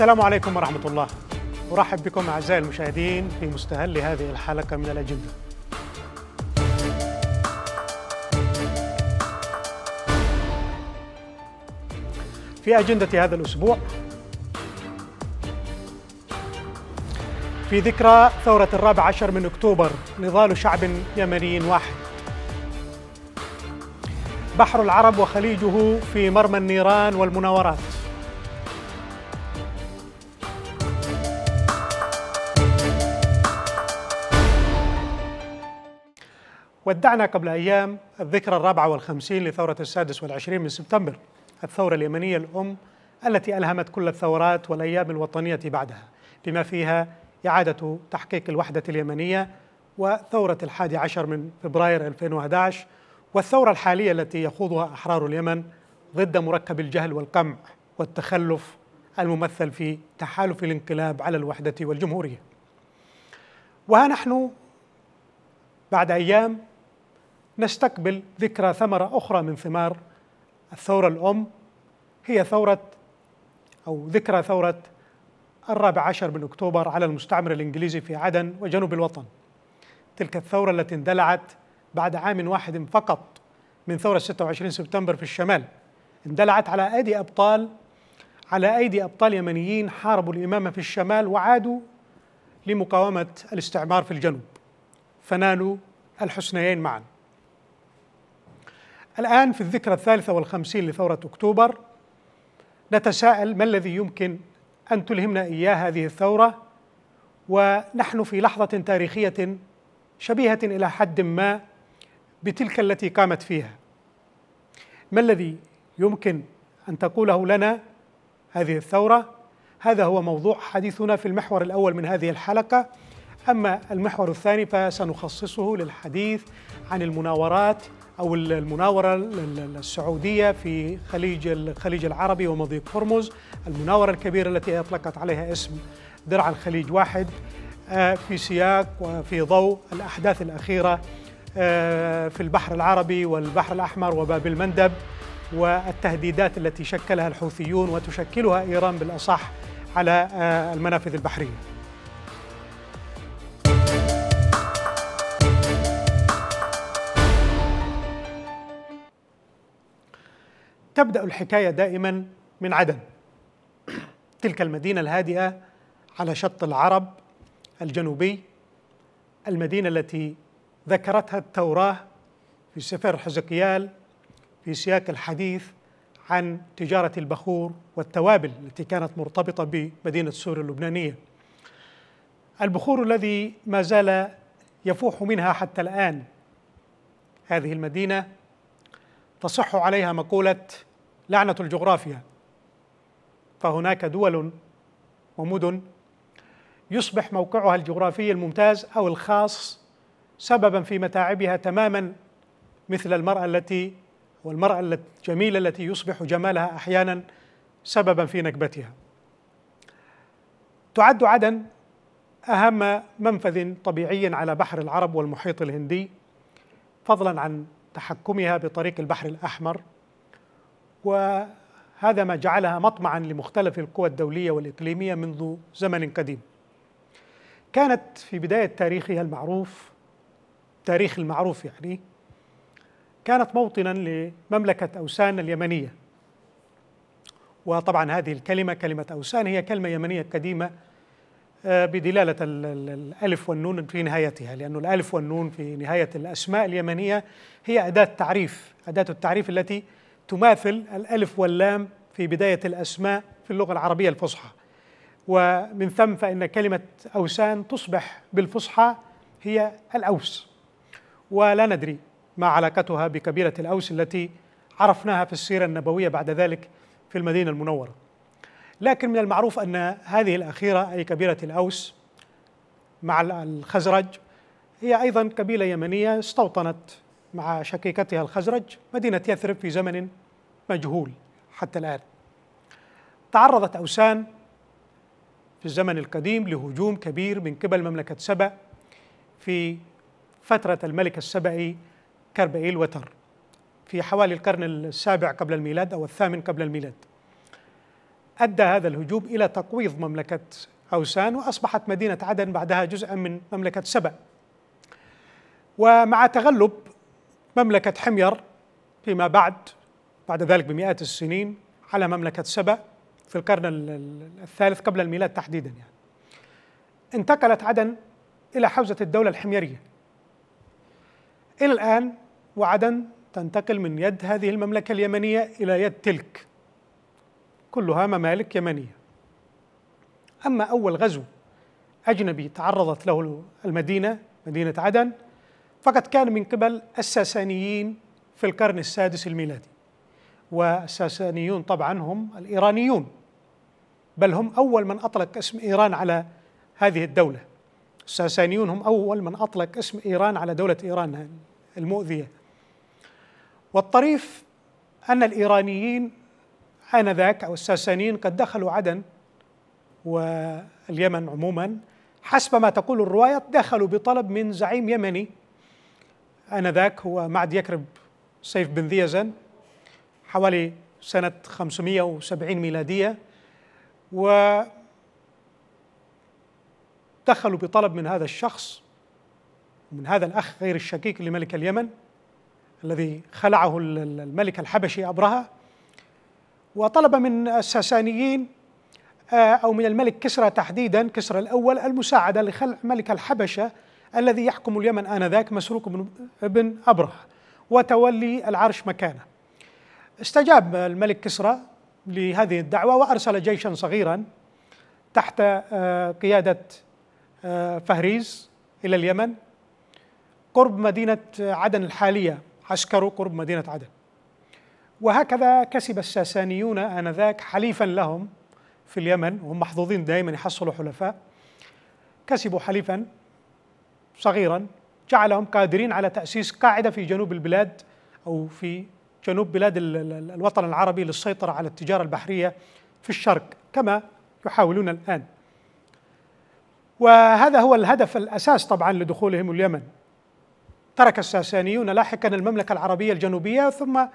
السلام عليكم ورحمة الله أرحب بكم أعزائي المشاهدين في مستهل هذه الحلقة من الأجندة في أجندة هذا الأسبوع في ذكرى ثورة الرابع عشر من أكتوبر نضال شعب يمني واحد بحر العرب وخليجه في مرمى النيران والمناورات ودعنا قبل أيام الذكرى الرابعة والخمسين لثورة السادس والعشرين من سبتمبر الثورة اليمنية الأم التي ألهمت كل الثورات والأيام الوطنية بعدها بما فيها إعادة تحقيق الوحدة اليمنية وثورة الحادي عشر من فبراير 2011 والثورة الحالية التي يخوضها أحرار اليمن ضد مركب الجهل والقمع والتخلف الممثل في تحالف الانقلاب على الوحدة والجمهورية وها نحن بعد أيام نستقبل ذكرى ثمرة أخرى من ثمار الثورة الأم هي ثورة أو ذكرى ثورة الرابع عشر من أكتوبر على المستعمر الإنجليزي في عدن وجنوب الوطن تلك الثورة التي اندلعت بعد عام واحد فقط من ثورة 26 سبتمبر في الشمال اندلعت على أيدي أبطال على أيدي أبطال يمنيين حاربوا الإمامة في الشمال وعادوا لمقاومة الاستعمار في الجنوب فنالوا الحسنيين معاً الآن في الذكرى الثالثة والخمسين لثورة أكتوبر نتساءل ما الذي يمكن أن تلهمنا إياه هذه الثورة ونحن في لحظة تاريخية شبيهة إلى حد ما بتلك التي قامت فيها ما الذي يمكن أن تقوله لنا هذه الثورة هذا هو موضوع حديثنا في المحور الأول من هذه الحلقة أما المحور الثاني فسنخصصه للحديث عن المناورات أو المناورة السعودية في خليج الخليج العربي ومضيق هرمز المناورة الكبيرة التي أطلقت عليها اسم درع الخليج واحد آه، في سياق وفي ضوء الأحداث الأخيرة آه، في البحر العربي والبحر الأحمر وباب المندب والتهديدات التي شكلها الحوثيون وتشكلها إيران بالأصح على آه، المنافذ البحريه تبدا الحكايه دائما من عدن تلك المدينه الهادئه على شط العرب الجنوبي المدينه التي ذكرتها التوراه في سفر حزقيال في سياق الحديث عن تجاره البخور والتوابل التي كانت مرتبطه بمدينه سور اللبنانيه البخور الذي ما زال يفوح منها حتى الان هذه المدينه تصح عليها مقوله لعنة الجغرافيا فهناك دول ومدن يصبح موقعها الجغرافي الممتاز أو الخاص سببا في متاعبها تماما مثل المرأة التي والمرأة الجميلة التي يصبح جمالها أحيانا سببا في نكبتها تعد عدن أهم منفذ طبيعي على بحر العرب والمحيط الهندي فضلا عن تحكمها بطريق البحر الأحمر وهذا ما جعلها مطمعا لمختلف القوى الدولية والإقليمية منذ زمن قديم كانت في بداية تاريخها المعروف تاريخ المعروف يعني كانت موطنا لمملكة أوسان اليمنية وطبعا هذه الكلمة كلمة أوسان هي كلمة يمنية قديمة آه، بدلالة الألف والنون في نهايتها لأن الألف والنون في نهاية الأسماء اليمنية هي أداة تعريف أداة التعريف التي تماثل الألف واللام في بداية الأسماء في اللغة العربية الفصحى ومن ثم فإن كلمة أوسان تصبح بالفصحى هي الأوس ولا ندري ما علاقتها بقبيلة الأوس التي عرفناها في السيرة النبوية بعد ذلك في المدينة المنورة لكن من المعروف أن هذه الأخيرة أي قبيلة الأوس مع الخزرج هي أيضا قبيلة يمنية استوطنت مع شقيقتها الخزرج مدينة يثرب في زمن مجهول حتى الآن تعرضت أوسان في الزمن القديم لهجوم كبير من قبل مملكة سبأ في فترة الملك السبعي كربئيل وتر في حوالي القرن السابع قبل الميلاد أو الثامن قبل الميلاد أدى هذا الهجوم إلى تقويض مملكة أوسان وأصبحت مدينة عدن بعدها جزءا من مملكة سبأ ومع تغلب مملكة حمير فيما بعد بعد ذلك بمئات السنين على مملكة سبأ في القرن الثالث قبل الميلاد تحديدا يعني انتقلت عدن إلى حوزة الدولة الحميرية إلى الآن وعدن تنتقل من يد هذه المملكة اليمنية إلى يد تلك كلها ممالك يمنية أما أول غزو أجنبي تعرضت له المدينة مدينة عدن فقد كان من قبل الساسانيين في القرن السادس الميلادي والساسانيون طبعا هم الإيرانيون بل هم أول من أطلق اسم إيران على هذه الدولة الساسانيون هم أول من أطلق اسم إيران على دولة إيران المؤذية والطريف أن الإيرانيين آنذاك أو الساسانيين قد دخلوا عدن واليمن عموما حسب ما تقول الرواية دخلوا بطلب من زعيم يمني آنذاك هو معد يكرب سيف بن ذيزن حوالي سنة 570 ميلادية و دخلوا بطلب من هذا الشخص من هذا الأخ غير الشقيق لملك اليمن الذي خلعه الملك الحبشي أبرهة وطلب من الساسانيين آه، أو من الملك كسرى تحديدا كسرى الأول المساعدة لخلع ملك الحبشة الذي يحكم اليمن آنذاك مسروق بن أبرهة وتولي العرش مكانه استجاب الملك كسرى لهذه الدعوة وأرسل جيشا صغيرا تحت آه، قيادة آه، فهريز إلى اليمن قرب مدينة آه، عدن الحالية عسكروا قرب مدينة عدن وهكذا كسب الساسانيون آنذاك حليفا لهم في اليمن وهم محظوظين دائما يحصلوا حلفاء كسبوا حليفا صغيرا جعلهم قادرين على تأسيس قاعدة في جنوب البلاد أو في جنوب بلاد الوطن العربي للسيطرة على التجارة البحرية في الشرق كما يحاولون الآن وهذا هو الهدف الأساس طبعا لدخولهم اليمن ترك الساسانيون لاحقا المملكة العربية الجنوبية ثم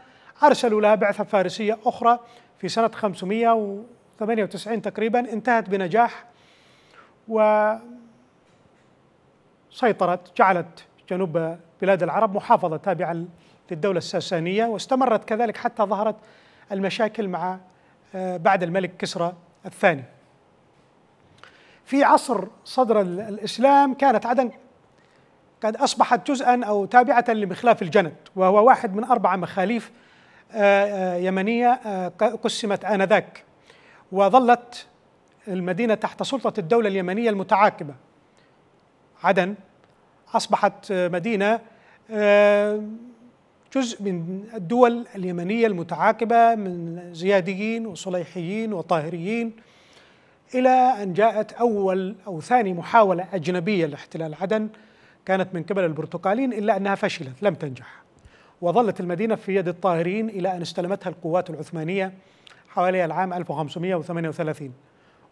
أرسلوا لها بعثة فارسية أخرى في سنة 598 تقريبا انتهت بنجاح و سيطرت جعلت جنوب بلاد العرب محافظة تابعة للدولة الساسانية واستمرت كذلك حتى ظهرت المشاكل مع آه، بعد الملك كسرى الثاني في عصر صدر الإسلام كانت عدن قد أصبحت جزءا أو تابعة لمخلاف الجند وهو واحد من أربعة مخاليف آه، آه، يمنية قسمت آنذاك وظلت المدينة تحت سلطة الدولة اليمنية المتعاقبة عدن أصبحت مدينة آه، جزء من الدول اليمنية المتعاقبة من زياديين وصليحيين وطاهريين إلى أن جاءت أول أو ثاني محاولة أجنبية لاحتلال عدن كانت من قبل البرتقاليين إلا أنها فشلت لم تنجح وظلت المدينة في يد الطاهريين إلى أن استلمتها القوات العثمانية حوالي العام 1538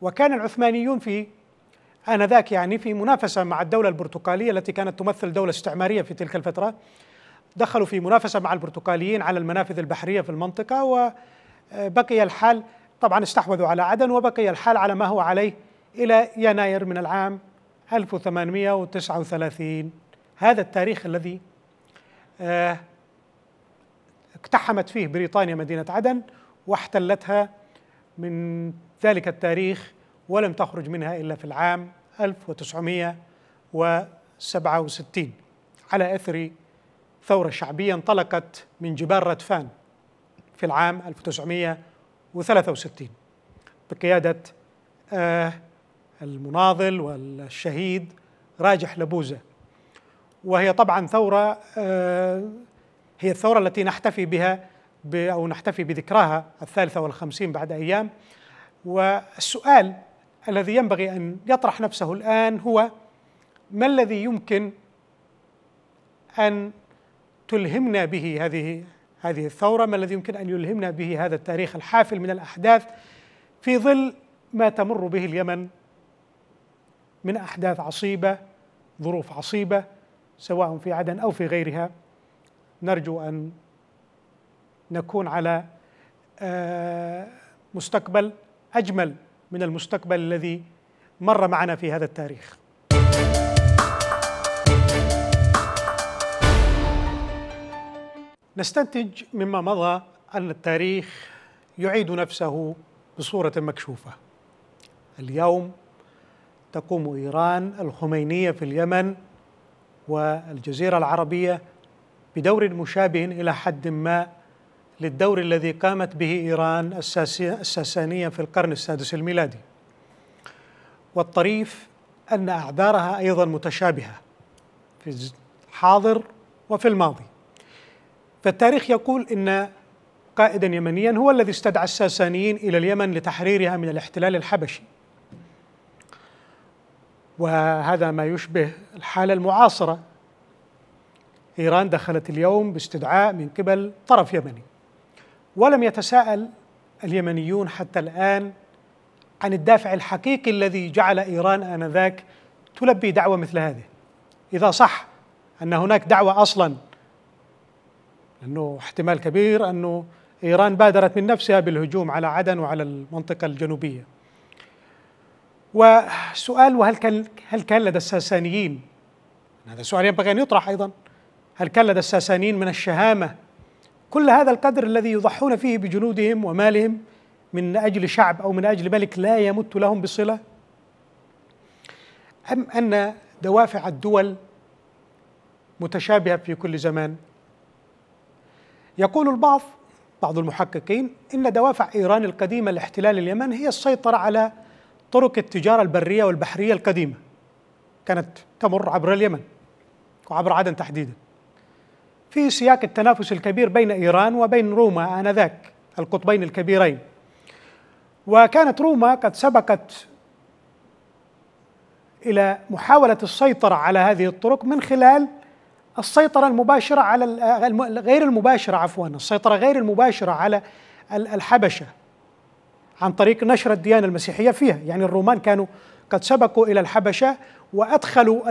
وكان العثمانيون في آنذاك يعني في منافسة مع الدولة البرتقالية التي كانت تمثل دولة استعمارية في تلك الفترة دخلوا في منافسة مع البرتقاليين على المنافذ البحرية في المنطقة وبقي الحال طبعا استحوذوا على عدن وبقي الحال على ما هو عليه إلى يناير من العام 1839 هذا التاريخ الذي آه، اقتحمت فيه بريطانيا مدينة عدن واحتلتها من ذلك التاريخ ولم تخرج منها إلا في العام 1967 على أثر ثورة شعبية انطلقت من جبال ردفان في العام 1963 بقيادة آه، المناضل والشهيد راجح لبوزة وهي طبعا ثورة آه، هي الثورة التي نحتفي بها أو نحتفي بذكراها الثالثة والخمسين بعد أيام والسؤال الذي ينبغي ان يطرح نفسه الان هو ما الذي يمكن ان تلهمنا به هذه هذه الثوره، ما الذي يمكن ان يلهمنا به هذا التاريخ الحافل من الاحداث في ظل ما تمر به اليمن من احداث عصيبه، ظروف عصيبه سواء في عدن او في غيرها نرجو ان نكون على آه، مستقبل اجمل من المستقبل الذي مر معنا في هذا التاريخ نستنتج مما مضى أن التاريخ يعيد نفسه بصورة مكشوفة اليوم تقوم إيران الخمينية في اليمن والجزيرة العربية بدور مشابه إلى حد ما للدور الذي قامت به إيران الساسانية في القرن السادس الميلادي والطريف أن أعذارها أيضا متشابهة في الحاضر وفي الماضي فالتاريخ يقول أن قائدا يمنيا هو الذي استدعى الساسانيين إلى اليمن لتحريرها من الاحتلال الحبشي وهذا ما يشبه الحالة المعاصرة إيران دخلت اليوم باستدعاء من قبل طرف يمني ولم يتساءل اليمنيون حتى الآن عن الدافع الحقيقي الذي جعل إيران آنذاك تلبي دعوة مثل هذه إذا صح أن هناك دعوة أصلا انه احتمال كبير أنه إيران بادرت من نفسها بالهجوم على عدن وعلى المنطقة الجنوبية وسؤال وهل كان هل كان لدى الساسانيين هذا سؤال ينبغي أن يطرح أيضا هل كان لدى الساسانيين من الشهامة كل هذا القدر الذي يضحون فيه بجنودهم ومالهم من اجل شعب او من اجل ملك لا يمت لهم بصله ام ان دوافع الدول متشابهه في كل زمان يقول البعض بعض المحققين ان دوافع ايران القديمه لاحتلال اليمن هي السيطره على طرق التجاره البريه والبحريه القديمه كانت تمر عبر اليمن وعبر عدن تحديدا في سياق التنافس الكبير بين إيران وبين روما آنذاك القطبين الكبيرين وكانت روما قد سبقت إلى محاولة السيطرة على هذه الطرق من خلال السيطرة المباشرة على آه، غير المباشرة عفوا السيطرة غير المباشرة على الحبشة عن طريق نشر الديانة المسيحية فيها يعني الرومان كانوا قد سبقوا إلى الحبشة وأدخلوا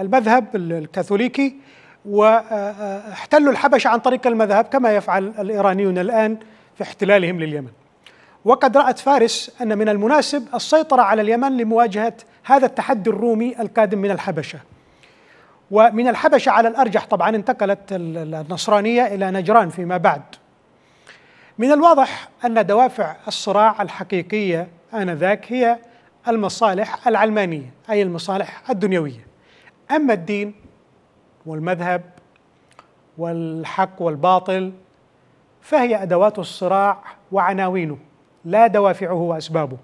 المذهب الكاثوليكي واحتلوا الحبشة عن طريق المذهب كما يفعل الإيرانيون الآن في احتلالهم لليمن وقد رأت فارس أن من المناسب السيطرة على اليمن لمواجهة هذا التحدي الرومي القادم من الحبشة ومن الحبشة على الأرجح طبعا انتقلت النصرانية إلى نجران فيما بعد من الواضح أن دوافع الصراع الحقيقية آنذاك هي المصالح العلمانية أي المصالح الدنيوية أما الدين والمذهب والحق والباطل فهي ادوات الصراع وعناوينه لا دوافعه واسبابه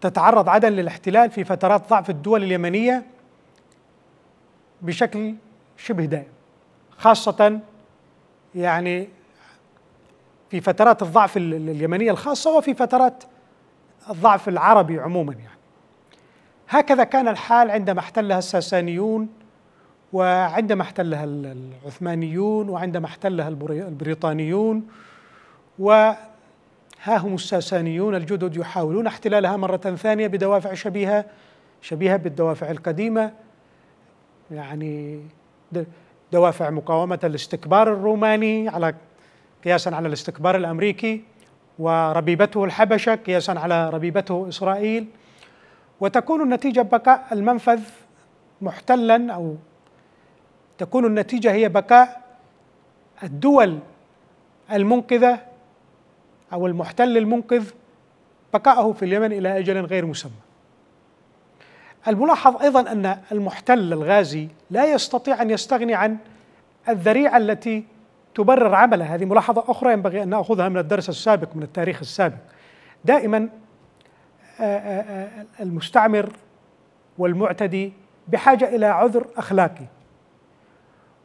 تتعرض عدن للاحتلال في فترات ضعف الدول اليمنيه بشكل شبه دائم خاصه يعني في فترات الضعف اليمنيه الخاصه وفي فترات الضعف العربي عموما يعني هكذا كان الحال عندما احتلها الساسانيون وعندما احتلها العثمانيون وعندما احتلها البريطانيون وها هم الساسانيون الجدد يحاولون احتلالها مرة ثانية بدوافع شبيهة شبيهة بالدوافع القديمة يعني دوافع مقاومة الاستكبار الروماني على قياسا على الاستكبار الأمريكي وربيبته الحبشة قياسا على ربيبته إسرائيل وتكون النتيجة بقاء المنفذ محتلا أو تكون النتيجة هي بقاء الدول المنقذة أو المحتل المنقذ بقاءه في اليمن إلى أجل غير مسمى الملاحظ أيضا أن المحتل الغازي لا يستطيع أن يستغني عن الذريعة التي تبرر عمله هذه ملاحظة أخرى ينبغي أن نأخذها من الدرس السابق من التاريخ السابق دائما آه، آه، آه، المستعمر والمعتدي بحاجه الى عذر اخلاقي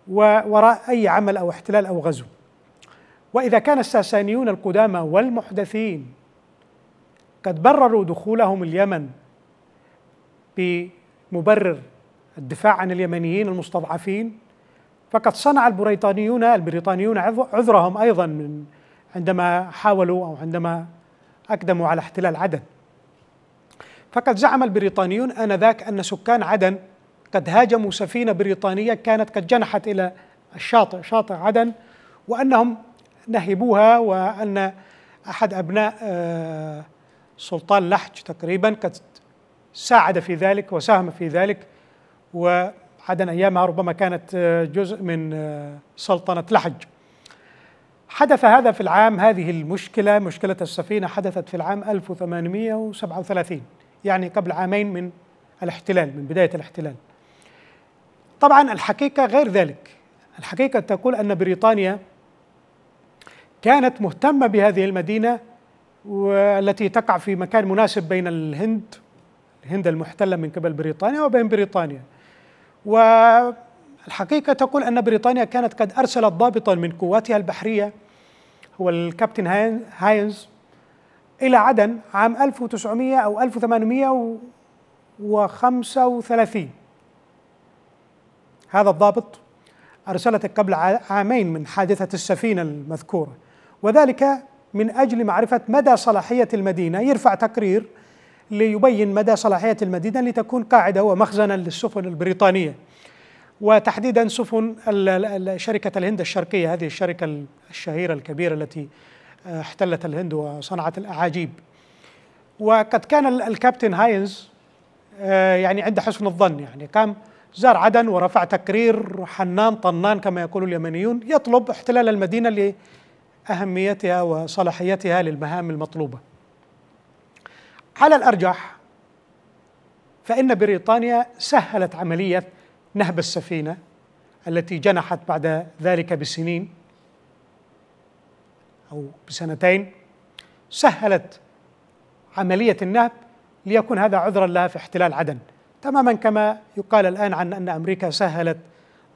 وراء اي عمل او احتلال او غزو واذا كان الساسانيون القدامى والمحدثين قد برروا دخولهم اليمن بمبرر الدفاع عن اليمنيين المستضعفين فقد صنع البريطانيون البريطانيون عذرهم ايضا من عندما حاولوا او عندما اقدموا على احتلال عدن فقد زعم البريطانيون آنذاك أن سكان عدن قد هاجموا سفينة بريطانية كانت قد جنحت إلى الشاطئ شاطئ عدن وأنهم نهبوها وأن أحد أبناء آه، سلطان لحج تقريبا قد ساعد في ذلك وساهم في ذلك وعدن أيامها ربما كانت آه، جزء من آه، سلطنة لحج حدث هذا في العام هذه المشكلة مشكلة السفينة حدثت في العام 1837 يعني قبل عامين من الاحتلال من بداية الاحتلال طبعا الحقيقة غير ذلك الحقيقة تقول أن بريطانيا كانت مهتمة بهذه المدينة والتي تقع في مكان مناسب بين الهند الهند المحتلة من قبل بريطانيا وبين بريطانيا والحقيقة تقول أن بريطانيا كانت قد أرسلت ضابطا من قواتها البحرية هو الكابتن هاينز إلى عدن عام 1900 أو 1835 هذا الضابط أرسلت قبل عامين من حادثة السفينة المذكورة وذلك من أجل معرفة مدى صلاحية المدينة يرفع تقرير ليبين مدى صلاحية المدينة لتكون قاعدة ومخزنا للسفن البريطانية وتحديدا سفن شركة الهند الشرقية هذه الشركة الشهيرة الكبيرة التي آه، احتلت الهند وصنعت الأعاجيب وقد كان الكابتن هاينز آه، يعني عند حسن الظن يعني قام زار عدن ورفع تقرير حنان طنان كما يقول اليمنيون يطلب احتلال المدينة لأهميتها وصلاحيتها للمهام المطلوبة على الأرجح فإن بريطانيا سهلت عملية نهب السفينة التي جنحت بعد ذلك بسنين أو بسنتين سهلت عملية النهب ليكون هذا عذرا لها في احتلال عدن تماما كما يقال الآن عن أن أمريكا سهلت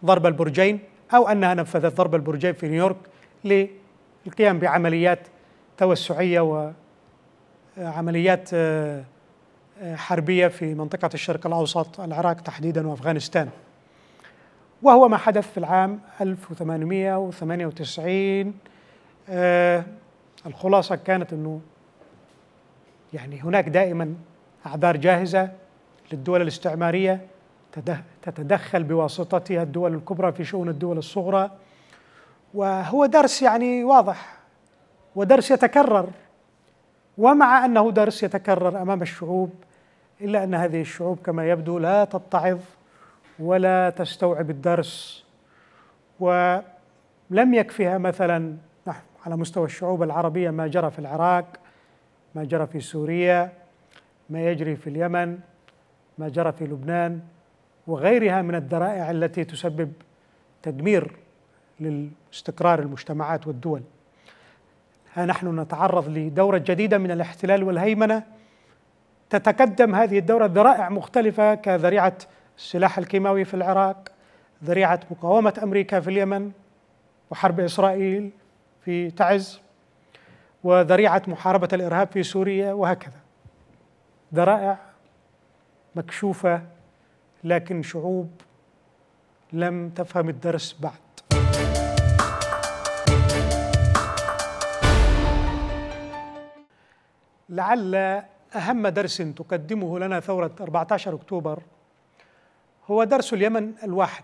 ضرب البرجين أو أنها نفذت ضرب البرجين في نيويورك للقيام بعمليات توسعية وعمليات آه، آه، حربية في منطقة الشرق الأوسط العراق تحديدا وأفغانستان وهو ما حدث في العام 1898 آه الخلاصة كانت أنه يعني هناك دائما أعذار جاهزة للدول الاستعمارية تتدخل بواسطتها الدول الكبرى في شؤون الدول الصغرى وهو درس يعني واضح ودرس يتكرر ومع أنه درس يتكرر أمام الشعوب إلا أن هذه الشعوب كما يبدو لا تتعظ ولا تستوعب الدرس ولم يكفها مثلا على مستوى الشعوب العربية ما جرى في العراق ما جرى في سوريا ما يجري في اليمن ما جرى في لبنان وغيرها من الذرائع التي تسبب تدمير لاستقرار المجتمعات والدول ها نحن نتعرض لدورة جديدة من الاحتلال والهيمنة تتقدم هذه الدورة ذرائع مختلفة كذريعة السلاح الكيماوي في العراق ذريعة مقاومة أمريكا في اليمن وحرب إسرائيل في تعز وذريعة محاربة الإرهاب في سوريا وهكذا ذرائع مكشوفة لكن شعوب لم تفهم الدرس بعد لعل أهم درس تقدمه لنا ثورة 14 أكتوبر هو درس اليمن الواحد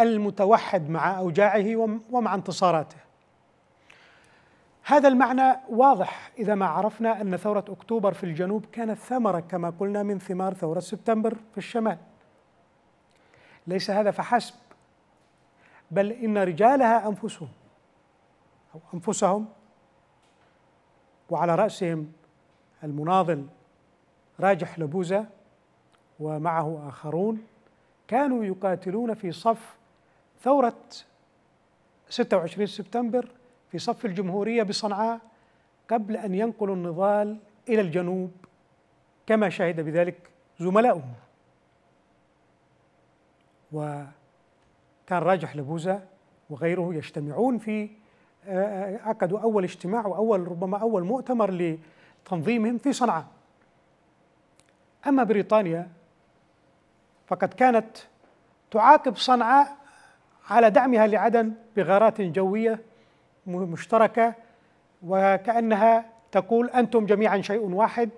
المتوحد مع أوجاعه ومع انتصاراته هذا المعنى واضح إذا ما عرفنا أن ثورة أكتوبر في الجنوب كانت ثمرة كما قلنا من ثمار ثورة سبتمبر في الشمال ليس هذا فحسب بل إن رجالها أنفسهم أو أنفسهم وعلى رأسهم المناضل راجح لبوزة ومعه آخرون كانوا يقاتلون في صف ثورة 26 سبتمبر في صف الجمهورية بصنعاء قبل أن ينقلوا النضال إلى الجنوب كما شهد بذلك زملاؤهم وكان راجح لبوزة وغيره يجتمعون في عقدوا آه، آه، أول اجتماع وأول ربما أول مؤتمر لتنظيمهم في صنعاء أما بريطانيا فقد كانت تعاقب صنعاء على دعمها لعدن بغارات جوية مشتركة وكأنها تقول أنتم جميعا شيء واحد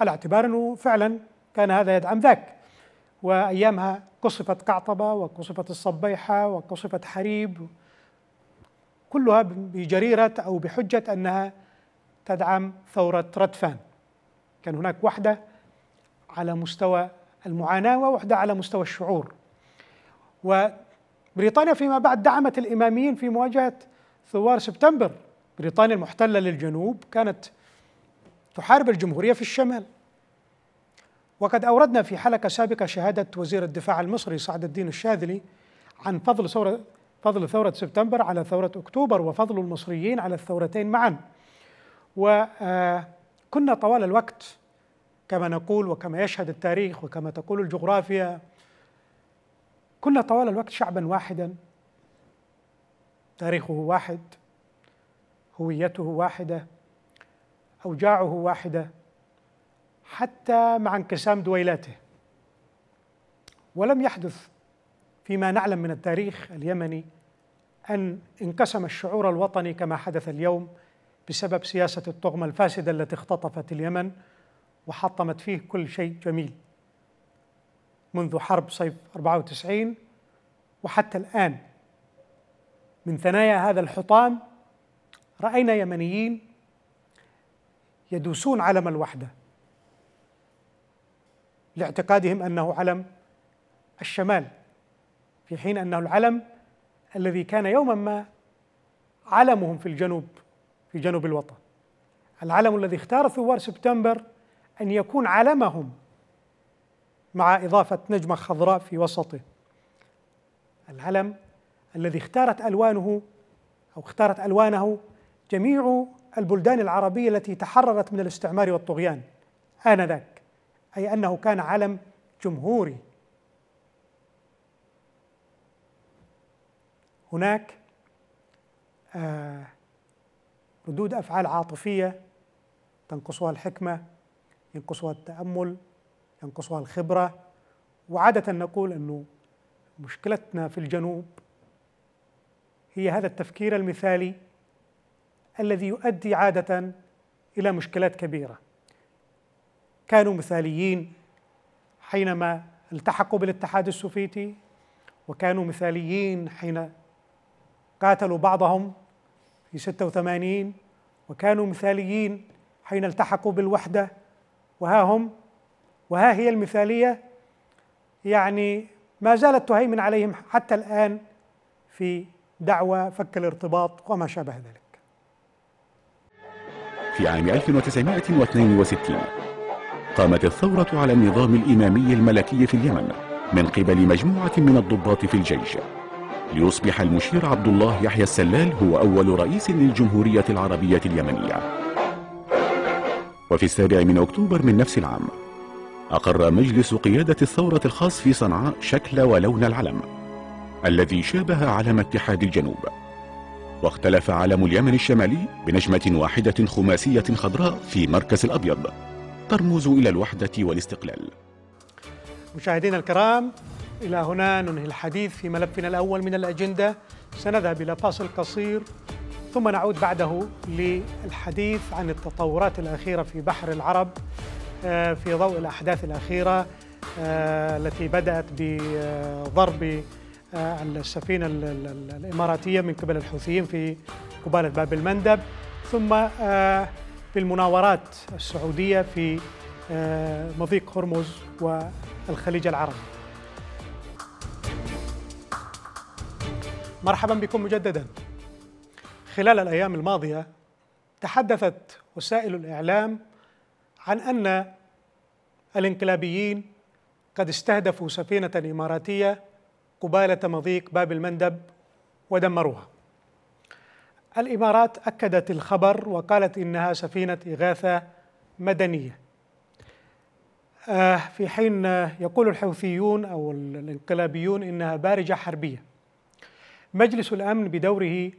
على اعتبار أنه فعلا كان هذا يدعم ذاك وأيامها قصفت قعطبة وقصفت الصبيحة وقصفت حريب كلها بجريرة أو بحجة أنها تدعم ثورة ردفان كان هناك وحدة على مستوى المعاناة ووحدة على مستوى الشعور وبريطانيا فيما بعد دعمت الإماميين في مواجهة ثوار سبتمبر بريطانيا المحتلة للجنوب كانت تحارب الجمهورية في الشمال وقد أوردنا في حلقة سابقة شهادة وزير الدفاع المصري سعد الدين الشاذلي عن فضل ثورة فضل ثورة سبتمبر على ثورة أكتوبر وفضل المصريين على الثورتين معا وكنا آه، طوال الوقت كما نقول وكما يشهد التاريخ وكما تقول الجغرافيا كنا طوال الوقت شعبا واحدا تاريخه واحد هويته واحده اوجاعه واحده حتى مع انقسام دويلاته ولم يحدث فيما نعلم من التاريخ اليمني ان انقسم الشعور الوطني كما حدث اليوم بسبب سياسه الطغمه الفاسده التي اختطفت اليمن وحطمت فيه كل شيء جميل منذ حرب صيف 94 وحتى الان من ثنايا هذا الحطام راينا يمنيين يدوسون علم الوحده لاعتقادهم انه علم الشمال في حين انه العلم الذي كان يوما ما علمهم في الجنوب في جنوب الوطن العلم الذي اختار ثوار سبتمبر ان يكون علمهم مع اضافه نجمه خضراء في وسطه العلم الذي اختارت الوانه او اختارت الوانه جميع البلدان العربيه التي تحررت من الاستعمار والطغيان انذاك اي انه كان علم جمهوري هناك آه، ردود افعال عاطفيه تنقصها الحكمه ينقصها التامل ينقصها الخبره وعاده نقول انه مشكلتنا في الجنوب هي هذا التفكير المثالي الذي يؤدي عادة إلى مشكلات كبيرة كانوا مثاليين حينما التحقوا بالاتحاد السوفيتي وكانوا مثاليين حين قاتلوا بعضهم في 86 وكانوا مثاليين حين التحقوا بالوحدة وها هم وها هي المثالية يعني ما زالت تهيمن عليهم حتى الآن في دعوة فك الارتباط وما شابه ذلك في عام 1962 قامت الثورة على النظام الإمامي الملكي في اليمن من قبل مجموعة من الضباط في الجيش ليصبح المشير عبد الله يحيى السلال هو أول رئيس للجمهورية العربية اليمنية وفي السابع من أكتوبر من نفس العام أقر مجلس قيادة الثورة الخاص في صنعاء شكل ولون العلم الذي شابه علم اتحاد الجنوب واختلف علم اليمن الشمالي بنجمة واحدة خماسية خضراء في مركز الأبيض ترمز إلى الوحدة والاستقلال مشاهدينا الكرام إلى هنا ننهي الحديث في ملفنا الأول من الأجندة سنذهب إلى فاصل قصير ثم نعود بعده للحديث عن التطورات الأخيرة في بحر العرب آه، في ضوء الأحداث الأخيرة آه، التي بدأت بضرب السفينة الإماراتية من قبل الحوثيين في قبالة باب المندب ثم آه، في المناورات السعودية في آه، مضيق هرمز والخليج العربي مرحبا بكم مجددا خلال الأيام الماضية تحدثت وسائل الإعلام عن أن الانقلابيين قد استهدفوا سفينة إماراتية قبالة مضيق باب المندب ودمروها الإمارات أكدت الخبر وقالت إنها سفينة إغاثة مدنية آه، في حين يقول الحوثيون أو الانقلابيون إنها بارجة حربية مجلس الأمن بدوره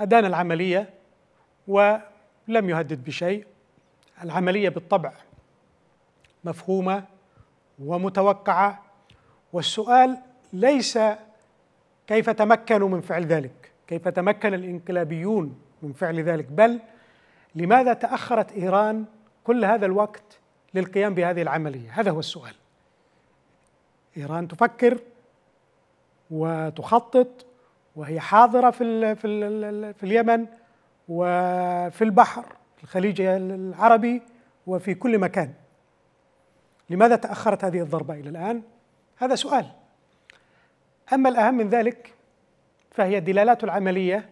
أدان العملية ولم يهدد بشيء العملية بالطبع مفهومة ومتوقعة والسؤال ليس كيف تمكنوا من فعل ذلك كيف تمكن الانقلابيون من فعل ذلك بل لماذا تاخرت ايران كل هذا الوقت للقيام بهذه العمليه هذا هو السؤال ايران تفكر وتخطط وهي حاضره في الـ في الـ في اليمن وفي البحر في الخليج العربي وفي كل مكان لماذا تاخرت هذه الضربه الى الان هذا سؤال أما الأهم من ذلك فهي الدلالات العملية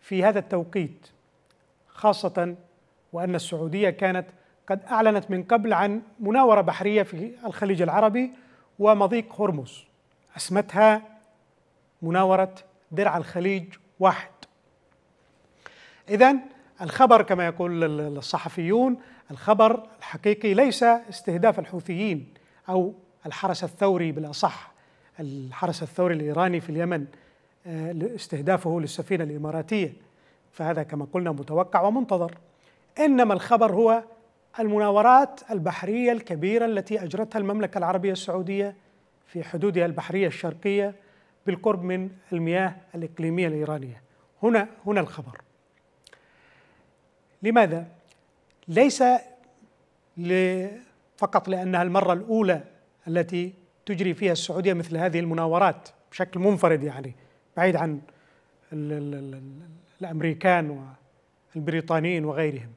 في هذا التوقيت خاصة وأن السعودية كانت قد أعلنت من قبل عن مناورة بحرية في الخليج العربي ومضيق هرمز أسمتها مناورة درع الخليج واحد إذا الخبر كما يقول الصحفيون الخبر الحقيقي ليس استهداف الحوثيين أو الحرس الثوري بالأصح الحرس الثوري الإيراني في اليمن آه، استهدافه للسفينة الإماراتية فهذا كما قلنا متوقع ومنتظر إنما الخبر هو المناورات البحرية الكبيرة التي أجرتها المملكة العربية السعودية في حدودها البحرية الشرقية بالقرب من المياه الإقليمية الإيرانية هنا هنا الخبر لماذا؟ ليس فقط لأنها المرة الأولى التي تجري فيها السعودية مثل هذه المناورات بشكل منفرد يعني بعيد عن ال ال ال الأمريكان والبريطانيين وغيرهم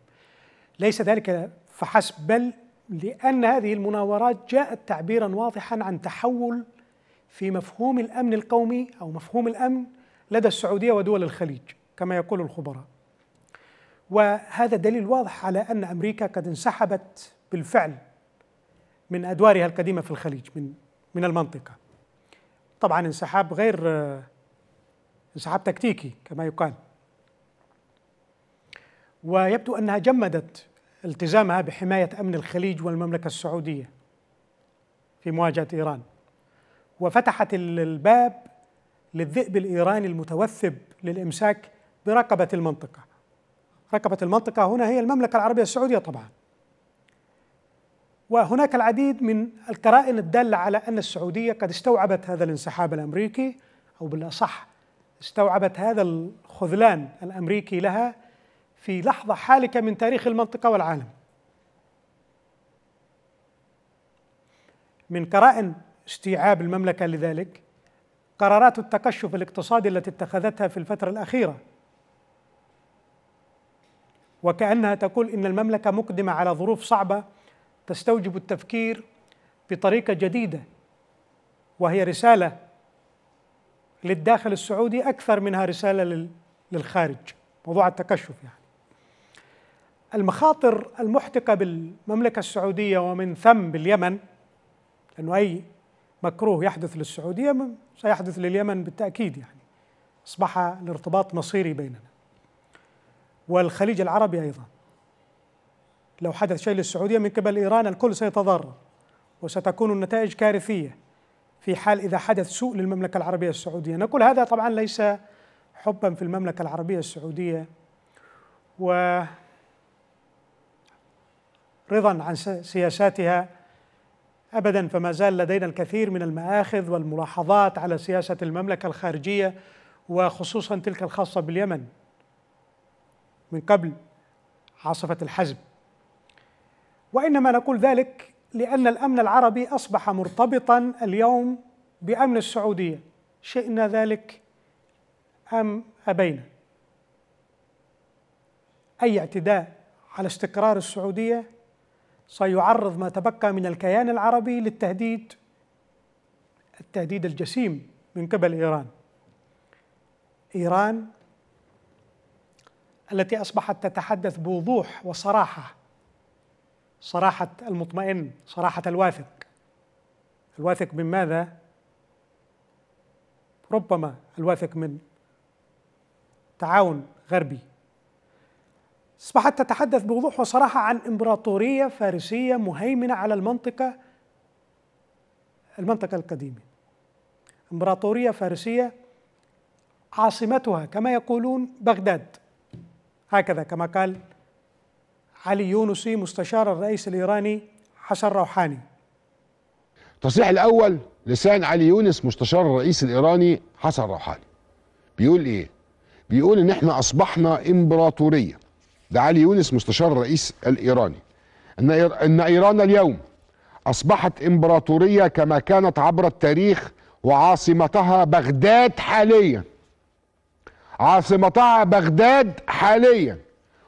ليس ذلك فحسب بل لأن هذه المناورات جاءت تعبيرا واضحا عن تحول في مفهوم الأمن القومي أو مفهوم الأمن لدى السعودية ودول الخليج كما يقول الخبراء وهذا دليل واضح على أن أمريكا قد انسحبت بالفعل من أدوارها القديمة في الخليج من من المنطقة طبعا انسحاب غير انسحاب تكتيكي كما يقال ويبدو أنها جمدت التزامها بحماية أمن الخليج والمملكة السعودية في مواجهة إيران وفتحت الباب للذئب الإيراني المتوثب للإمساك برقبة المنطقة رقبة المنطقة هنا هي المملكة العربية السعودية طبعاً وهناك العديد من القرائن الداله على ان السعوديه قد استوعبت هذا الانسحاب الامريكي او بالاصح استوعبت هذا الخذلان الامريكي لها في لحظه حالكه من تاريخ المنطقه والعالم. من قرائن استيعاب المملكه لذلك قرارات التقشف الاقتصادي التي اتخذتها في الفتره الاخيره وكانها تقول ان المملكه مقدمه على ظروف صعبه تستوجب التفكير بطريقه جديده وهي رساله للداخل السعودي اكثر منها رساله للخارج موضوع التكشف يعني المخاطر المحتقه بالمملكه السعوديه ومن ثم باليمن لانه اي مكروه يحدث للسعوديه سيحدث لليمن بالتاكيد يعني اصبح الارتباط مصيري بيننا والخليج العربي ايضا لو حدث شيء للسعودية من قبل إيران الكل سيتضرر وستكون النتائج كارثية في حال إذا حدث سوء للمملكة العربية السعودية نقول هذا طبعا ليس حبا في المملكة العربية السعودية و رضا عن سياساتها ابدا فما زال لدينا الكثير من المآخذ والملاحظات على سياسه المملكه الخارجيه وخصوصا تلك الخاصه باليمن من قبل عاصفه الحزب وانما نقول ذلك لان الامن العربي اصبح مرتبطا اليوم بامن السعوديه شئنا ذلك ام ابينا اي اعتداء على استقرار السعوديه سيعرض ما تبقى من الكيان العربي للتهديد التهديد الجسيم من قبل ايران ايران التي اصبحت تتحدث بوضوح وصراحه صراحة المطمئن صراحة الواثق الواثق من ماذا؟ ربما الواثق من تعاون غربي أصبحت تتحدث بوضوح وصراحة عن إمبراطورية فارسية مهيمنة على المنطقة المنطقة القديمة إمبراطورية فارسية عاصمتها كما يقولون بغداد هكذا كما قال علي يونسي مستشار الرئيس الإيراني حسن روحاني التصريح الأول لسان علي يونس مستشار الرئيس الإيراني حسن روحاني بيقول إيه؟ بيقول إن إحنا أصبحنا إمبراطورية ده علي يونس مستشار الرئيس الإيراني إن, إير... إن إيران اليوم أصبحت إمبراطورية كما كانت عبر التاريخ وعاصمتها بغداد حاليا عاصمتها بغداد حاليا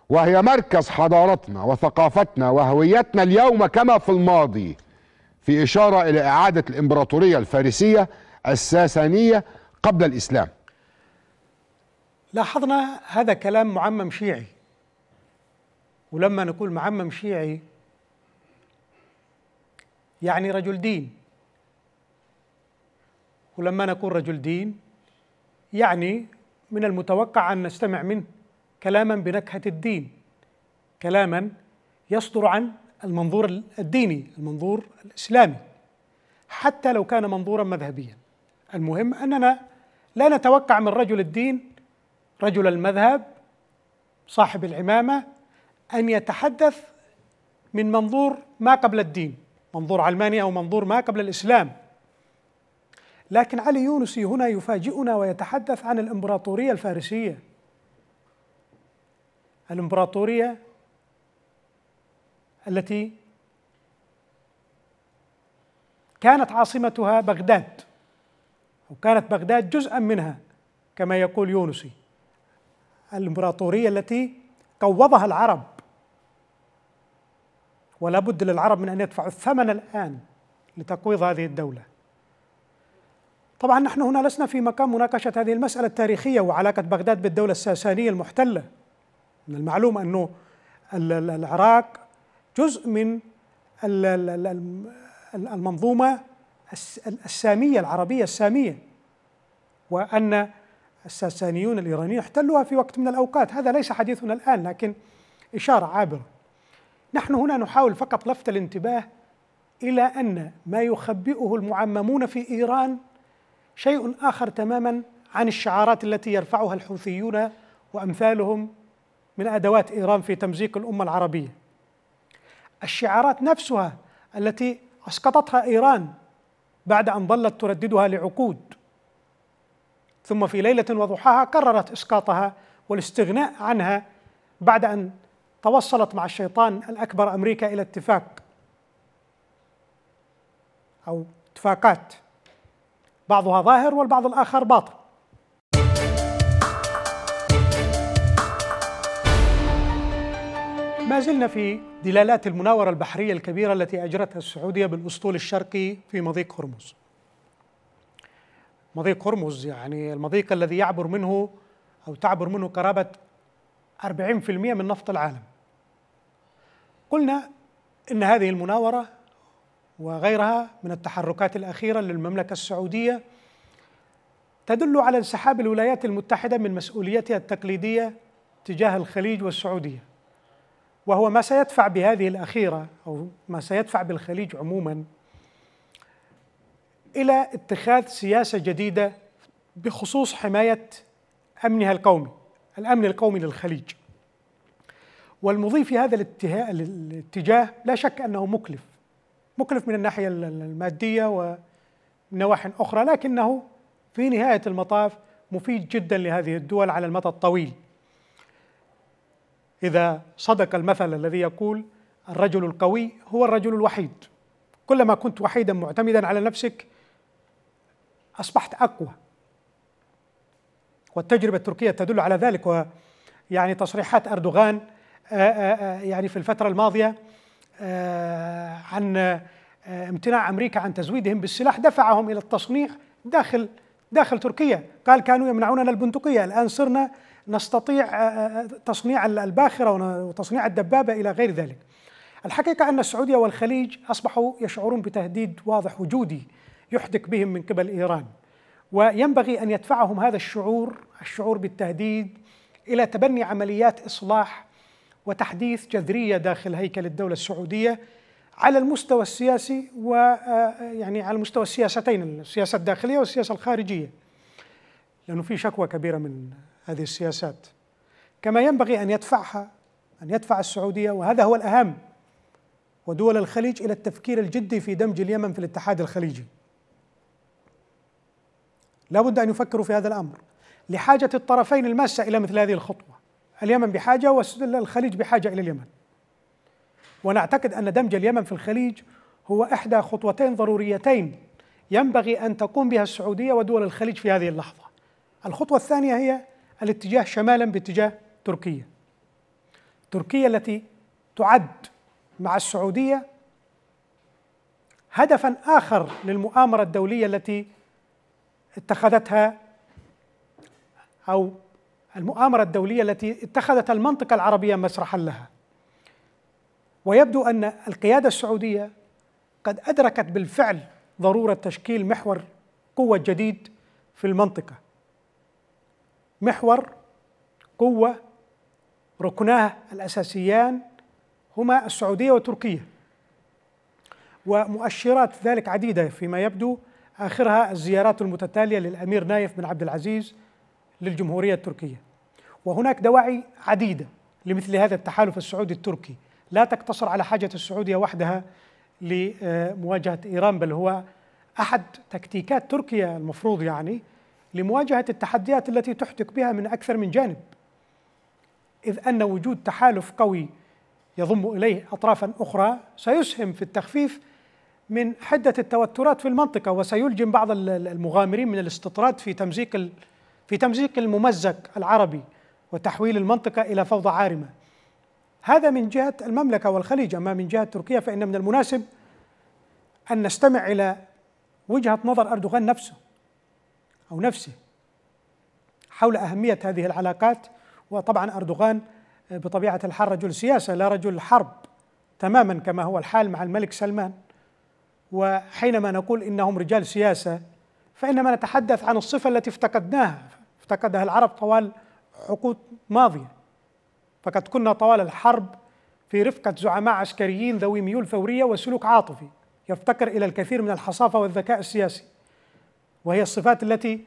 وهي مركز حضارتنا وثقافتنا وهويتنا اليوم كما في الماضي في إشارة إلى إعادة الإمبراطورية الفارسية الساسانية قبل الإسلام لاحظنا هذا كلام معمم شيعي ولما نقول معمم شيعي يعني رجل دين ولما نقول رجل دين يعني من المتوقع أن نستمع منه كلاما بنكهه الدين كلاما يصدر عن المنظور الديني المنظور الاسلامي حتى لو كان منظورا مذهبيا المهم اننا لا نتوقع من رجل الدين رجل المذهب صاحب العمامه ان يتحدث من منظور ما قبل الدين منظور علماني او منظور ما قبل الاسلام لكن علي يونسي هنا يفاجئنا ويتحدث عن الامبراطوريه الفارسيه الامبراطورية التي كانت عاصمتها بغداد وكانت بغداد جزءا منها كما يقول يونسي الامبراطورية التي قوضها العرب ولا بد للعرب من أن يدفعوا الثمن الآن لتقويض هذه الدولة طبعا نحن هنا لسنا في مقام مناقشة هذه المسألة التاريخية وعلاقة بغداد بالدولة الساسانية المحتلة من المعلوم أنه العراق جزء من المنظومة السامية العربية السامية وأن الساسانيون الايرانيين احتلوها في وقت من الأوقات هذا ليس حديثنا الآن لكن إشارة عابرة نحن هنا نحاول فقط لفت الانتباه إلى أن ما يخبئه المعممون في إيران شيء آخر تماما عن الشعارات التي يرفعها الحوثيون وأمثالهم من أدوات إيران في تمزيق الأمة العربية الشعارات نفسها التي أسقطتها إيران بعد أن ظلت ترددها لعقود ثم في ليلة وضحاها قررت إسقاطها والاستغناء عنها بعد أن توصلت مع الشيطان الأكبر أمريكا إلى اتفاق أو اتفاقات بعضها ظاهر والبعض الآخر باطن ما زلنا في دلالات المناورة البحرية الكبيرة التي أجرتها السعودية بالأسطول الشرقي في مضيق هرمز مضيق هرمز يعني المضيق الذي يعبر منه أو تعبر منه قرابة 40% من نفط العالم قلنا إن هذه المناورة وغيرها من التحركات الأخيرة للمملكة السعودية تدل على انسحاب الولايات المتحدة من مسؤوليتها التقليدية تجاه الخليج والسعودية وهو ما سيدفع بهذه الاخيره او ما سيدفع بالخليج عموما الى اتخاذ سياسه جديده بخصوص حمايه امنها القومي، الامن القومي للخليج. والمضي في هذا الاتجاه لا شك انه مكلف. مكلف من الناحيه الماديه ونواحي اخرى، لكنه في نهايه المطاف مفيد جدا لهذه الدول على المدى الطويل. إذا صدق المثل الذي يقول الرجل القوي هو الرجل الوحيد كلما كنت وحيدا معتمدا على نفسك أصبحت أقوى والتجربة التركية تدل على ذلك ويعني تصريحات أردوغان يعني في الفترة الماضية عن امتناع أمريكا عن تزويدهم بالسلاح دفعهم إلى التصنيع داخل داخل تركيا قال كانوا يمنعوننا البندقية الآن صرنا نستطيع آه، آه، آه، تصنيع الباخرة وتصنيع الدبابة إلى غير ذلك الحقيقة أن السعودية والخليج أصبحوا يشعرون بتهديد واضح وجودي يحدق بهم من قبل إيران وينبغي أن يدفعهم هذا الشعور الشعور بالتهديد إلى تبني عمليات إصلاح وتحديث جذرية داخل هيكل الدولة السعودية على المستوى السياسي ويعني على المستوى السياستين السياسة الداخلية والسياسة الخارجية لأنه في شكوى كبيرة من هذه السياسات كما ينبغي أن يدفعها أن يدفع السعودية وهذا هو الأهم ودول الخليج إلى التفكير الجدي في دمج اليمن في الاتحاد الخليجي لا بد أن يفكروا في هذا الأمر لحاجة الطرفين الماسة إلى مثل هذه الخطوة اليمن بحاجة والخليج بحاجة إلى اليمن ونعتقد أن دمج اليمن في الخليج هو إحدى خطوتين ضروريتين ينبغي أن تقوم بها السعودية ودول الخليج في هذه اللحظة الخطوة الثانية هي الاتجاه شمالا باتجاه تركيا تركيا التي تعد مع السعودية هدفا آخر للمؤامرة الدولية التي اتخذتها أو المؤامرة الدولية التي اتخذت المنطقة العربية مسرحا لها ويبدو أن القيادة السعودية قد أدركت بالفعل ضرورة تشكيل محور قوة جديد في المنطقة محور قوة ركناها الأساسيان هما السعودية وتركيا ومؤشرات ذلك عديدة فيما يبدو آخرها الزيارات المتتالية للأمير نايف بن عبد العزيز للجمهورية التركية وهناك دواعي عديدة لمثل هذا التحالف السعودي التركي لا تقتصر على حاجة السعودية وحدها لمواجهة إيران بل هو أحد تكتيكات تركيا المفروض يعني لمواجهة التحديات التي تحتك بها من أكثر من جانب إذ أن وجود تحالف قوي يضم إليه أطرافا أخرى سيسهم في التخفيف من حدة التوترات في المنطقة وسيلجم بعض المغامرين من الاستطراد في تمزيق في تمزيق الممزق العربي وتحويل المنطقة إلى فوضى عارمة هذا من جهة المملكة والخليج أما من جهة تركيا فإن من المناسب أن نستمع إلى وجهة نظر أردوغان نفسه أو نفسه حول أهمية هذه العلاقات وطبعا أردوغان آه، بطبيعة الحال رجل سياسة لا رجل حرب تماما كما هو الحال مع الملك سلمان وحينما نقول إنهم رجال سياسة فإنما نتحدث عن الصفة التي افتقدناها افتقدها العرب طوال عقود ماضية فقد كنا طوال الحرب في رفقة زعماء عسكريين ذوي ميول فورية وسلوك عاطفي يفتقر إلى الكثير من الحصافة والذكاء السياسي وهي الصفات التي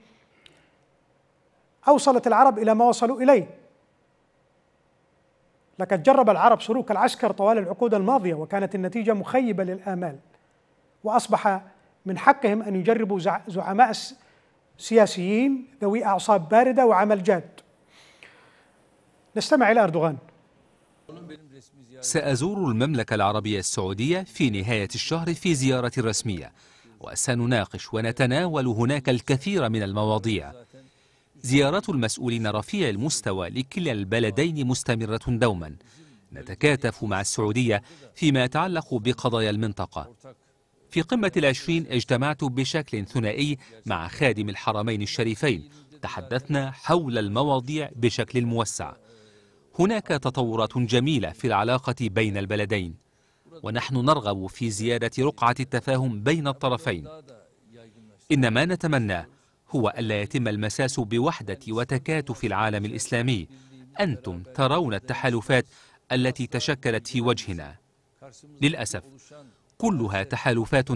اوصلت العرب الى ما وصلوا اليه لقد جرب العرب سلوك العسكر طوال العقود الماضيه وكانت النتيجه مخيبه للامال واصبح من حقهم ان يجربوا زعماء سياسيين ذوي اعصاب بارده وعمل جاد نستمع الى اردوغان سأزور المملكة العربية السعودية في نهاية الشهر في زيارة رسمية وسنناقش ونتناول هناك الكثير من المواضيع زيارات المسؤولين رفيع المستوى لكلا البلدين مستمرة دوما نتكاتف مع السعودية فيما يتعلق بقضايا المنطقة في قمة العشرين اجتمعت بشكل ثنائي مع خادم الحرمين الشريفين تحدثنا حول المواضيع بشكل موسع هناك تطورات جميلة في العلاقة بين البلدين ونحن نرغب في زيادة رقعة التفاهم بين الطرفين إن ما نتمناه هو ألا يتم المساس بوحدة وتكاتف العالم الإسلامي أنتم ترون التحالفات التي تشكلت في وجهنا للأسف كلها تحالفات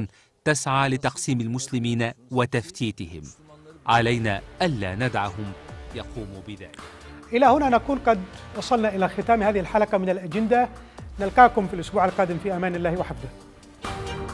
تسعى لتقسيم المسلمين وتفتيتهم علينا ألا ندعهم يقوموا بذلك إلى هنا نكون قد وصلنا إلى ختام هذه الحلقة من الأجندة نلقاكم في الأسبوع القادم في أمان الله وحفظه